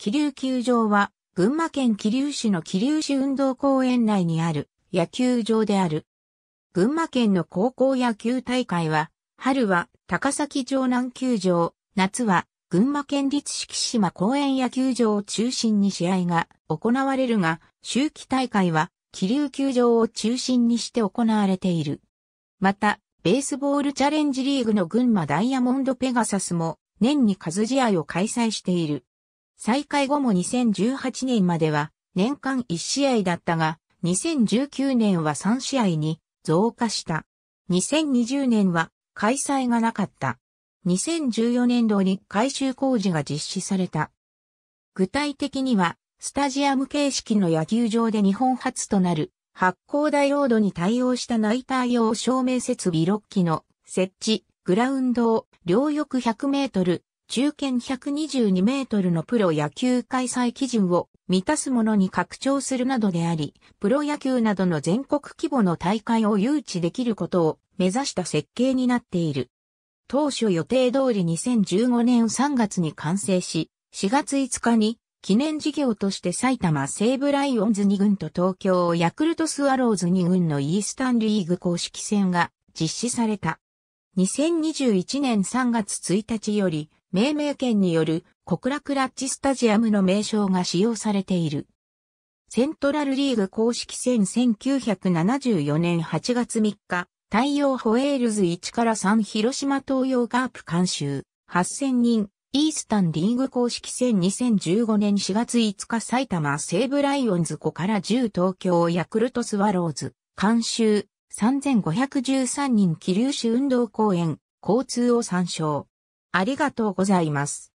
気流球場は、群馬県気流市の気流市運動公園内にある野球場である。群馬県の高校野球大会は、春は高崎城南球場、夏は群馬県立敷島公園野球場を中心に試合が行われるが、秋季大会は気流球場を中心にして行われている。また、ベースボールチャレンジリーグの群馬ダイヤモンドペガサスも年に数試合を開催している。再開後も2018年までは年間1試合だったが、2019年は3試合に増加した。2020年は開催がなかった。2014年度に改修工事が実施された。具体的には、スタジアム形式の野球場で日本初となる発光ダイオードに対応したナイター用照明設備6機の設置、グラウンドを両翼100メートル、中堅122メートルのプロ野球開催基準を満たすものに拡張するなどであり、プロ野球などの全国規模の大会を誘致できることを目指した設計になっている。当初予定通り2015年3月に完成し、4月5日に記念事業として埼玉西武ライオンズ2軍と東京ヤクルトスワローズ2軍のイースタンリーグ公式戦が実施された。2021年3月1日より命名権による国楽ラッジスタジアムの名称が使用されている。セントラルリーグ公式戦1974年8月3日、太陽ホエールズ1から3広島東洋ガープ監修、8000人、イースタンリーグ公式戦2015年4月5日埼玉西武ライオンズ5から10東京ヤクルトスワローズ、監修、3513人気流市運動公園、交通を参照。ありがとうございます。